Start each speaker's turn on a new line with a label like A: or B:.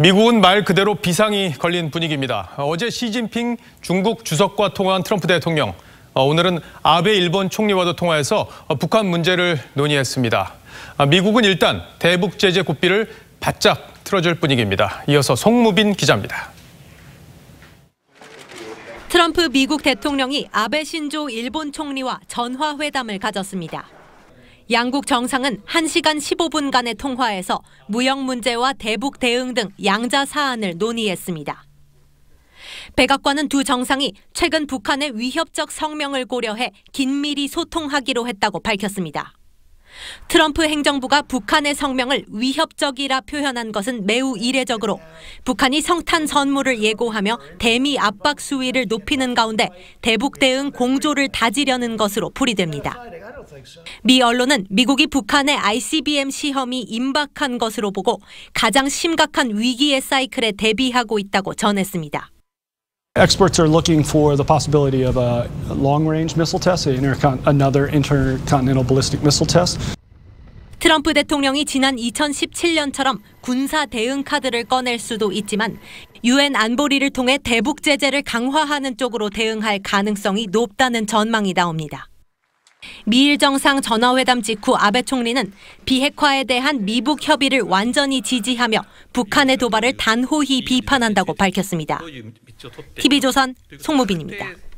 A: 미국은 말 그대로 비상이 걸린 분위기입니다. 어제 시진핑 중국 주석과 통화한 트럼프 대통령. 어, 오늘은 아베 일본 총리와도 통화해서 어, 북한 문제를 논의했습니다. 아, 미국은 일단 대북 제재 고삐를 바짝 틀어줄 분위기입니다. 이어서 송무빈 기자입니다.
B: 트럼프 미국 대통령이 아베 신조 일본 총리와 전화 회담을 가졌습니다. 양국 정상은 1시간 15분간의 통화에서 무역 문제와 대북 대응 등 양자 사안을 논의했습니다. 백악관은 두 정상이 최근 북한의 위협적 성명을 고려해 긴밀히 소통하기로 했다고 밝혔습니다. 트럼프 행정부가 북한의 성명을 위협적이라 표현한 것은 매우 이례적으로 북한이 성탄 선물을 예고하며 대미 압박 수위를 높이는 가운데 대북 대응 공조를 다지려는 것으로 풀이됩니다. 미 언론은 미국이 북한의 ICBM 시험이 임박한 것으로 보고 가장 심각한 위기의 사이클에 대비하고 있다고 전했습니다.
C: experts are looking for the possibility of a long-range missile test, intercon another intercontinental ballistic missile test.
B: 트럼프 대통령이 지난 2017년처럼 군사 대응 카드를 꺼낼 수도 있지만 유엔 안보리를 통해 대북 제재를 강화하는 쪽으로 대응할 가능성이 높다는 전망이 나옵니다. 미일 정상 전화회담 직후 아베 총리는 비핵화에 대한 미북 협의를 완전히 지지하며 북한의 도발을 단호히 비판한다고 밝혔습니다. TV조선 송무빈입니다.